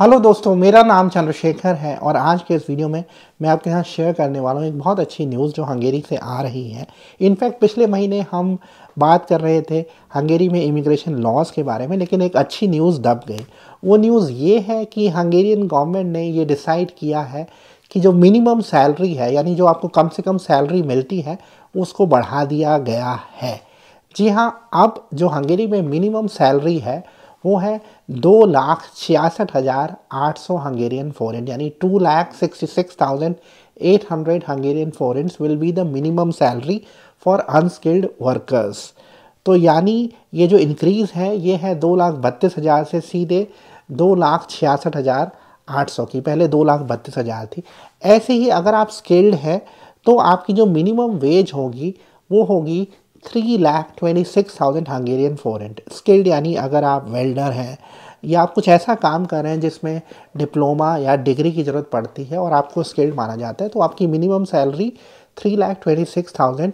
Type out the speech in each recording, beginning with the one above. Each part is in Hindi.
हेलो दोस्तों मेरा नाम चंद्रशेखर है और आज के इस वीडियो में मैं आपके साथ शेयर करने वाला हूँ एक बहुत अच्छी न्यूज़ जो हंगेरी से आ रही है इनफैक्ट पिछले महीने हम बात कर रहे थे हंगेरी में इमिग्रेशन लॉज के बारे में लेकिन एक अच्छी न्यूज़ दब गई वो न्यूज़ ये है कि हंगेरियन गवर्नमेंट ने ये डिसाइड किया है कि जो मिनिमम सैलरी है यानी जो आपको कम से कम सैलरी मिलती है उसको बढ़ा दिया गया है जी हाँ अब जो हंगेरी में मिनिमम सैलरी है वो है दो लाख छियासठ हज़ार आठ सौ हंगेरियन फॉरन यानी two lakh sixty six thousand eight hundred Hungarian forint will be the minimum salary for unskilled workers तो यानी ये जो इंक्रीज़ है ये है दो लाख बत्तीस हज़ार से सीधे दो लाख छियासठ हज़ार आठ सौ की पहले दो लाख बत्तीस हज़ार थी ऐसे ही अगर आप स्किल्ड हैं तो आपकी जो मिनिमम वेज होगी वो होगी three lakh twenty six thousand Hungarian forint skilled यानी अगर आप वेल्डर हैं या आप कुछ ऐसा काम कर रहे हैं जिसमें डिप्लोमा या डिग्री की ज़रूरत पड़ती है और आपको स्किल्ड माना जाता है तो आपकी minimum salary three lakh twenty six thousand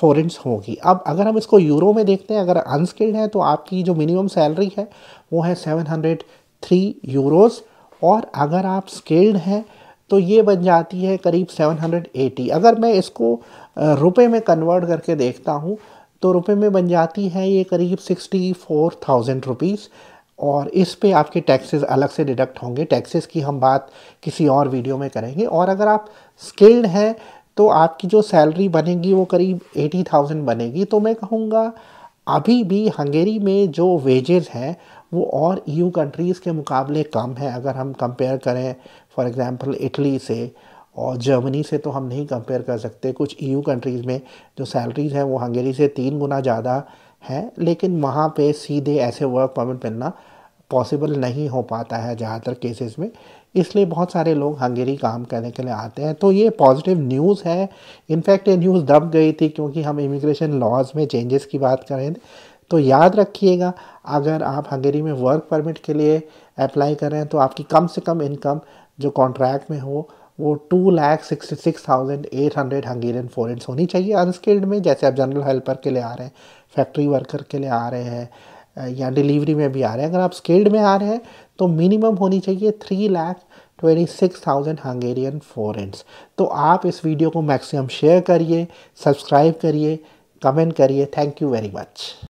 forints होगी अब अगर हम इसको यूरो में देखते हैं अगर अनस्किल्ड है तो आपकी जो मिनिमम सैलरी है वो है सेवन हंड्रेड थ्री यूरोज़ और अगर आप स्किल्ड हैं तो ये बन जाती है करीब 780 अगर मैं इसको रुपए में कन्वर्ट करके देखता हूँ तो रुपए में बन जाती है ये करीब 64,000 रुपीज़ और इस पे आपके टैक्सेस अलग से डिडक्ट होंगे टैक्सेस की हम बात किसी और वीडियो में करेंगे और अगर आप स्किल्ड हैं तो आपकी जो सैलरी बनेगी वो करीब 80,000 बनेगी तो मैं कहूँगा अभी भी हंगेरी में जो वेजेस हैं वो और यू e कंट्रीज़ के मुकाबले कम है अगर हम कंपेयर करें फॉर एग्ज़ाम्पल इटली से और जर्मनी से तो हम नहीं कंपेयर कर सकते कुछ यू e कंट्रीज़ में जो सैलरीज़ हैं वो हंगेरी से तीन गुना ज़्यादा हैं लेकिन वहाँ पे सीधे ऐसे वर्क परमिट मिलना पॉसिबल नहीं हो पाता है ज़्यादातर केसेस में इसलिए बहुत सारे लोग हंगेरी काम करने के लिए आते हैं तो ये पॉजिटिव न्यूज़ है इनफैक्ट ये न्यूज़ दब गई थी क्योंकि हम इमिग्रेशन लॉज में चेंजेस की बात करें तो याद रखिएगा अगर आप हंगेरी में वर्क परमिट के लिए अप्लाई कर रहे हैं तो आपकी कम से कम इनकम जो कॉन्ट्रैक्ट में हो वो two lakh sixty six thousand eight hundred Hungarian forints होनी चाहिए अनस्किल्ड में जैसे आप जनरल हेल्पर के लिए आ रहे हैं फैक्ट्री वर्कर के लिए आ रहे हैं या डिलीवरी में भी आ रहे हैं अगर आप स्किल्ड में आ रहे हैं तो मिनिमम होनी चाहिए three lakh twenty six thousand Hungarian forints तो आप इस वीडियो को मैक्सिमम शेयर करिए सब्सक्राइब करिए कमेंट करिए थैंक यू वेरी मच